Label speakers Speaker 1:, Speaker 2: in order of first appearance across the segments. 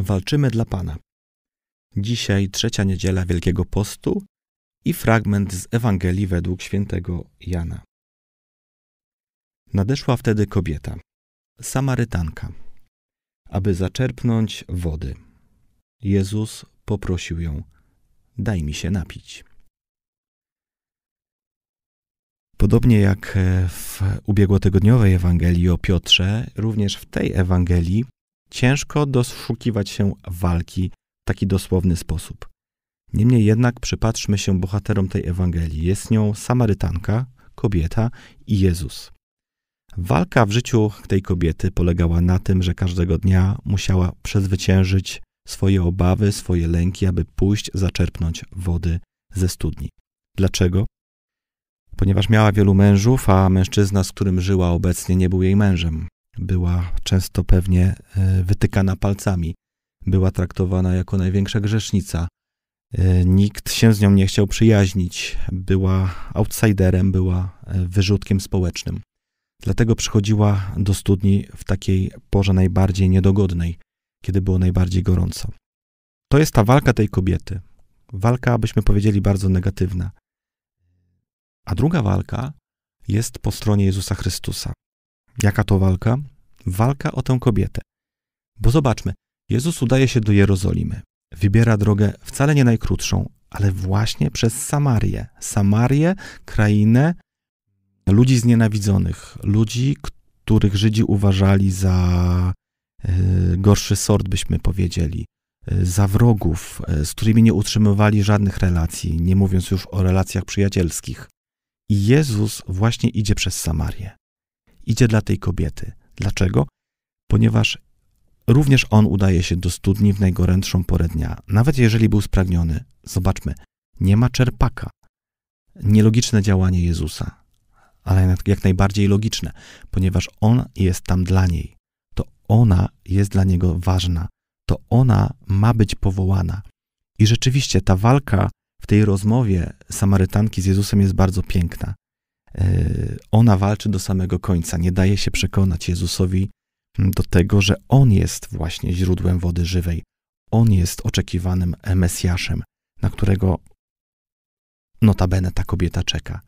Speaker 1: Walczymy dla Pana. Dzisiaj trzecia niedziela Wielkiego Postu i fragment z Ewangelii według świętego Jana. Nadeszła wtedy kobieta, Samarytanka, aby zaczerpnąć wody. Jezus poprosił ją: Daj mi się napić. Podobnie jak w ubiegłotygodniowej Ewangelii o Piotrze, również w tej Ewangelii ciężko doszukiwać się walki w taki dosłowny sposób. Niemniej jednak przypatrzmy się bohaterom tej Ewangelii. Jest nią Samarytanka, kobieta i Jezus. Walka w życiu tej kobiety polegała na tym, że każdego dnia musiała przezwyciężyć swoje obawy, swoje lęki, aby pójść zaczerpnąć wody ze studni. Dlaczego? Ponieważ miała wielu mężów, a mężczyzna, z którym żyła obecnie, nie był jej mężem była często pewnie e, wytykana palcami, była traktowana jako największa grzesznica. E, nikt się z nią nie chciał przyjaźnić, była outsiderem, była e, wyrzutkiem społecznym. Dlatego przychodziła do studni w takiej porze najbardziej niedogodnej, kiedy było najbardziej gorąco. To jest ta walka tej kobiety. Walka, abyśmy powiedzieli, bardzo negatywna. A druga walka jest po stronie Jezusa Chrystusa. Jaka to walka? Walka o tę kobietę. Bo zobaczmy, Jezus udaje się do Jerozolimy. Wybiera drogę wcale nie najkrótszą, ale właśnie przez Samarię. Samarię, krainę ludzi znienawidzonych, ludzi, których Żydzi uważali za e, gorszy sort, byśmy powiedzieli, e, za wrogów, e, z którymi nie utrzymywali żadnych relacji, nie mówiąc już o relacjach przyjacielskich. I Jezus właśnie idzie przez Samarię idzie dla tej kobiety. Dlaczego? Ponieważ również on udaje się do studni w najgorętszą porę dnia. Nawet jeżeli był spragniony, zobaczmy, nie ma czerpaka. Nielogiczne działanie Jezusa, ale jak najbardziej logiczne, ponieważ on jest tam dla niej. To ona jest dla niego ważna, to ona ma być powołana. I rzeczywiście ta walka w tej rozmowie Samarytanki z Jezusem jest bardzo piękna. E, ona walczy do samego końca, nie daje się przekonać Jezusowi mm, do tego, że On jest właśnie źródłem wody żywej. On jest oczekiwanym Mesjaszem, na którego notabene ta kobieta czeka.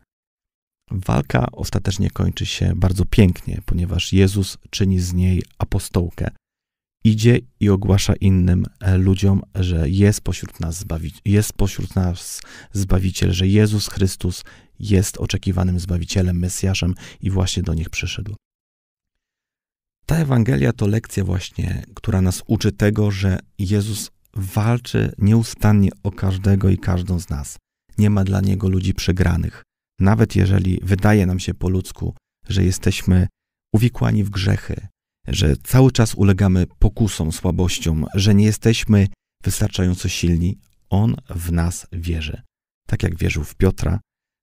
Speaker 1: Walka ostatecznie kończy się bardzo pięknie, ponieważ Jezus czyni z niej apostołkę, idzie i ogłasza innym e, ludziom, że jest pośród nas, zbawi jest pośród nas Zbawiciel, że Jezus Chrystus jest oczekiwanym Zbawicielem, Mesjaszem i właśnie do nich przyszedł. Ta Ewangelia to lekcja właśnie, która nas uczy tego, że Jezus walczy nieustannie o każdego i każdą z nas. Nie ma dla Niego ludzi przegranych. Nawet jeżeli wydaje nam się po ludzku, że jesteśmy uwikłani w grzechy, że cały czas ulegamy pokusom, słabościom, że nie jesteśmy wystarczająco silni, On w nas wierzy. Tak jak wierzył w Piotra,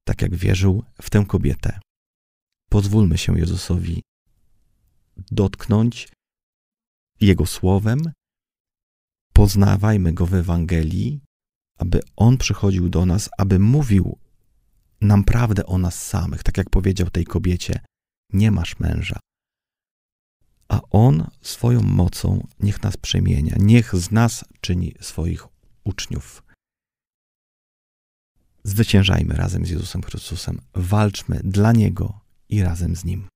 Speaker 1: tak jak wierzył w tę kobietę. Pozwólmy się Jezusowi dotknąć Jego słowem, poznawajmy Go w Ewangelii, aby On przychodził do nas, aby mówił nam prawdę o nas samych, tak jak powiedział tej kobiecie: Nie masz męża a On swoją mocą niech nas przemienia, niech z nas czyni swoich uczniów. Zwyciężajmy razem z Jezusem Chrystusem, walczmy dla Niego i razem z Nim.